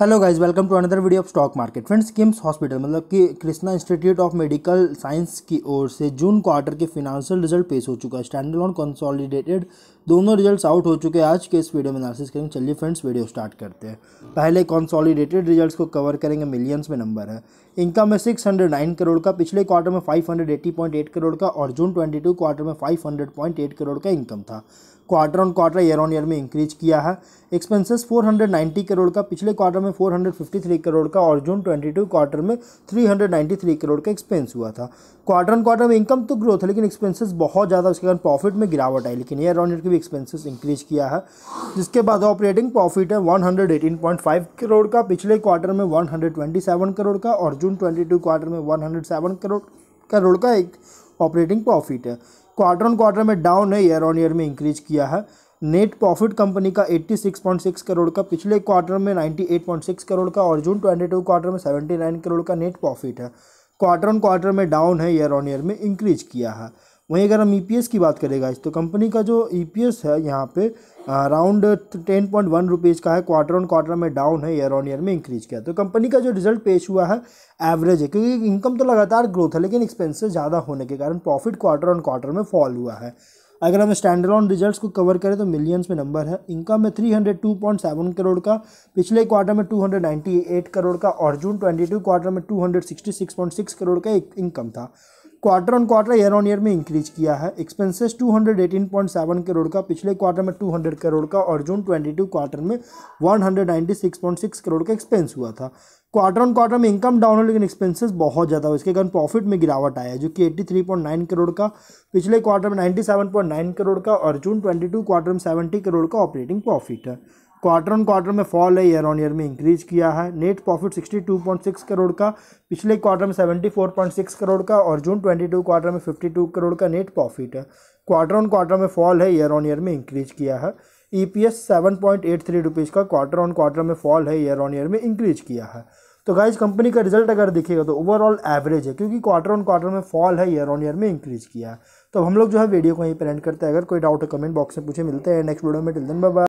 hello guys welcome to another video of stock market friends KIMS hospital मतलब कि Krishna institute of medical science की ओर से June quarter के फिनांशियल रिजल्ट पेश हो चुका है स्टैंडर्ड ऑन कंसोलिडेटेड दोनों रिजल्ट्स आउट हो चुके हैं आज के इस वीडियो में एनालिसिस करेंगे चलिए फ्रेंड्स वीडियो स्टार्ट करते हैं पहले कॉन्सॉलीडेटेड रिजल्ट को कवर करेंगे मिलियंस में नंबर है इनकम है सिक्स करोड़ का पिछले क्वार्टर में फाइव करोड़ का और जून ट्वेंटी क्वार्टर में फाइव करोड़ का इनकम था quarter on quarter year on year में इंक्रीज किया है एक्सपेंसेस 490 करोड़ का पिछले क्वार्टर में 453 करोड़ का और जून 22 क्वार्टर में 393 करोड़ का एक्सपेंस हुआ था क्वार्टर ऑन क्वार्टर में इनकम तो ग्रोथ है लेकिन एक्सपेंसेस बहुत ज़्यादा उसके कारण प्रॉफिट में गिरावट आई लेकिन ईयर ऑन ईयर के भी एक्सपेंसेस इंक्रीज किया है जिसके बाद ऑपरेटिंग प्रॉफिट है वन करोड़ का पिछले क्वार्टर में वन करोड़ का और जून ट्वेंटी क्वार्टर में वन करोड़ करोड़ का एक ऑपरेटिंग प्रॉफिट है क्वार्टर ऑन क्वार्टर में डाउन है ईयर ऑन ईयर में इंक्रीज किया है नेट प्रॉफिट कंपनी का 86.6 करोड़ का पिछले क्वार्टर में 98.6 करोड़ का और जून 22 क्वार्टर में 79 करोड़ का नेट प्रॉफिट है क्वार्टर ऑन क्वार्टर में डाउन है ईयर ऑन ईयर में इंक्रीज किया है वहीं अगर हम ई e की बात करेगा इस तो कंपनी का जो ई e है यहाँ पे around ten point one rupees का है क्वार्टर ऑन क्वार्टर में डाउन है ईयर ऑन ईयर में इंक्रीज किया तो कंपनी का जो रिजल्ट पेश हुआ है एवरेज है क्योंकि इनकम तो लगातार ग्रोथ है लेकिन एक्सपेंसेस ज़्यादा होने के कारण प्रॉफिट क्वार्टर ऑन क्वार्टर में फॉल हुआ है अगर हम स्टैंडर्ड रिजल्ट को कवर करें तो मिलियंस में नंबर है इनकम में सेवन करोड़ का पिछले क्वार्टर में एट करोड़ का और जून टू क्वार्टर में सिक्स करोड़ का इनकम था quarter on quarter year on year में इंक्रीज किया है एक्सपेंसेस 218.7 करोड़ का पिछले क्वार्टर में 200 करोड़ का और जून 22 क्वार्टर में 196.6 करोड़ का एक्सपेंस हुआ था क्वार्टर ऑन क्वार्टर में इनकम डाउन है लेकिन एक्सपेंसेस बहुत ज़्यादा हुआ इसके कारण प्रॉफिट में गिरावट आया जो कि 83.9 करोड़ का पिछले क्वार्टर में 97.9 करोड़ का और जून 22 क्वार्टर में 70 करोड़ का ऑपरेटिंग प्रॉफिट है क्वार्टर ऑन क्वार्टर में फॉल है ईयर ऑन ईयर में इंक्रीज किया है नेट प्रॉफिट 62.6 करोड़ का पिछले क्वार्टर में 74.6 करोड़ का और जून 22 क्वार्टर में 52 करोड़ का नेट प्रॉफिट है क्वार्टर ऑन क्वार्टर में फॉल है ईयर ऑन ईयर में इंक्रीज किया है E P S seven point eight three rupees का क्वार्टर ऑन क्वार्टर में फॉल है ईयर ऑन ईयर में इंक्रीज किया है तो गाइज कंपनी का रिजल्ट अगर देखिएगा तो ओवरऑल एवरेज है क्योंकि क्वार्टर ऑन क्वार्टर में फॉल है ईयर ऑन ईयर में इंक्रीज किया है तो हम लोग जो है वीडियो को यहीं पर एंड करते हैं अगर कोई डाउट है कमेंट बॉक्स में पूछे मिलते हैं नेक्स्ट वीडियो में टिल दिन बाय